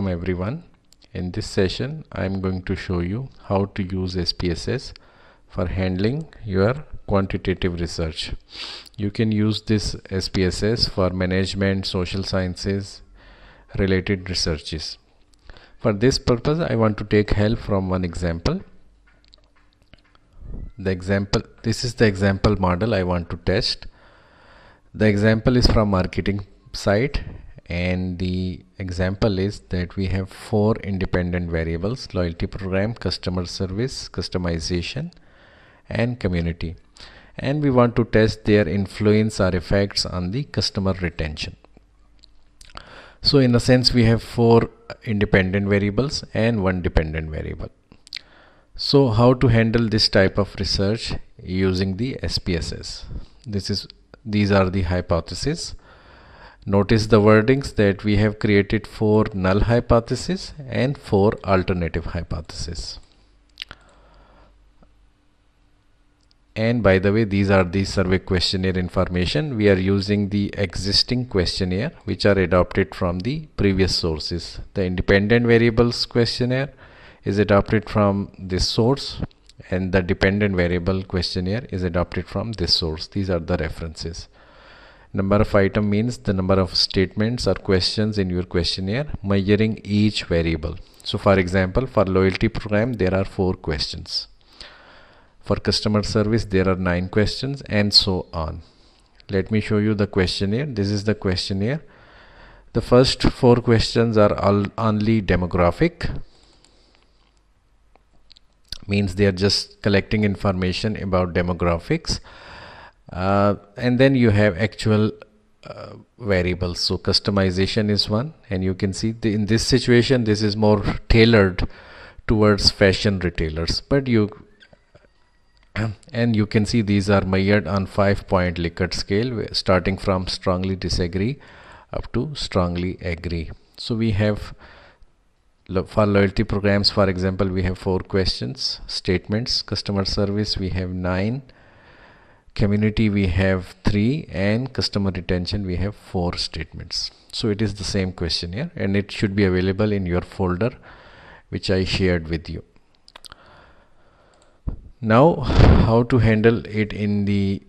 welcome everyone in this session I'm going to show you how to use SPSS for handling your quantitative research you can use this SPSS for management social sciences related researches for this purpose I want to take help from one example the example this is the example model I want to test the example is from marketing site and the example is that we have four independent variables loyalty program customer service customization and community and we want to test their influence or effects on the customer retention so in a sense we have four independent variables and one dependent variable so how to handle this type of research using the SPSS this is these are the hypotheses Notice the wordings that we have created for null hypothesis and for alternative hypothesis. And by the way, these are the survey questionnaire information. We are using the existing questionnaire which are adopted from the previous sources. The independent variables questionnaire is adopted from this source and the dependent variable questionnaire is adopted from this source. These are the references. Number of item means the number of statements or questions in your questionnaire measuring each variable. So for example, for loyalty program, there are four questions. For customer service, there are nine questions and so on. Let me show you the questionnaire. This is the questionnaire. The first four questions are all only demographic means they are just collecting information about demographics uh, and then you have actual uh, variables so customization is one and you can see the, in this situation this is more tailored towards fashion retailers but you and you can see these are measured on five point Likert scale starting from strongly disagree up to strongly agree so we have for loyalty programs for example we have four questions statements customer service we have nine community we have three and customer retention we have four statements so it is the same questionnaire and it should be available in your folder which I shared with you now how to handle it in the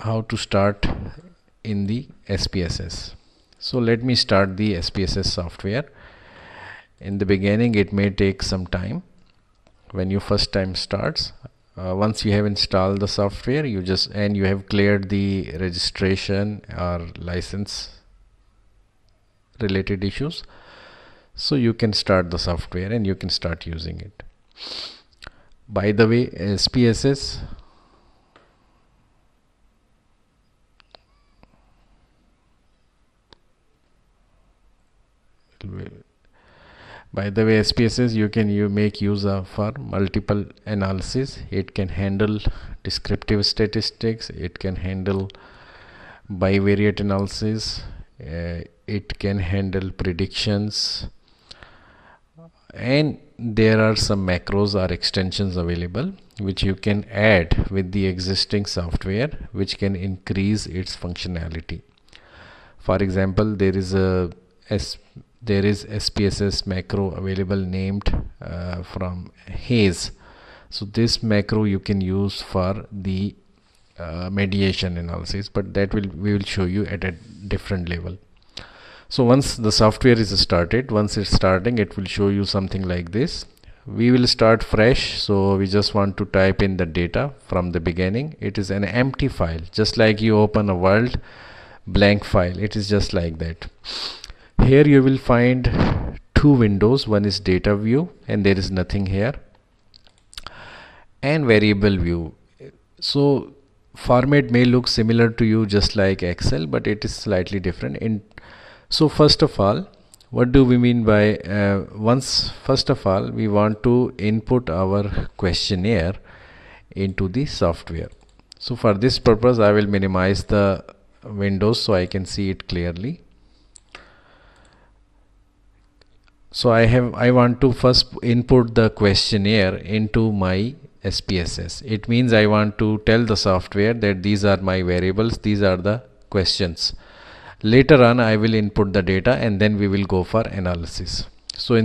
how to start in the SPSS so let me start the SPSS software in the beginning it may take some time when you first time starts uh, once you have installed the software you just and you have cleared the registration or license related issues so you can start the software and you can start using it by the way SPSS by the way SPSS you can you make use of for multiple analysis it can handle descriptive statistics it can handle bivariate analysis uh, it can handle predictions and there are some macros or extensions available which you can add with the existing software which can increase its functionality for example there is a S there is SPSS macro available named uh, from Haze. So this macro you can use for the uh, mediation analysis, but that will we will show you at a different level. So once the software is started, once it's starting, it will show you something like this. We will start fresh. So we just want to type in the data from the beginning. It is an empty file, just like you open a world blank file. It is just like that here you will find two windows one is data view and there is nothing here and variable view so format may look similar to you just like excel but it is slightly different in so first of all what do we mean by uh, once first of all we want to input our questionnaire into the software so for this purpose i will minimize the windows so i can see it clearly so I have I want to first input the questionnaire into my SPSS it means I want to tell the software that these are my variables these are the questions later on I will input the data and then we will go for analysis so in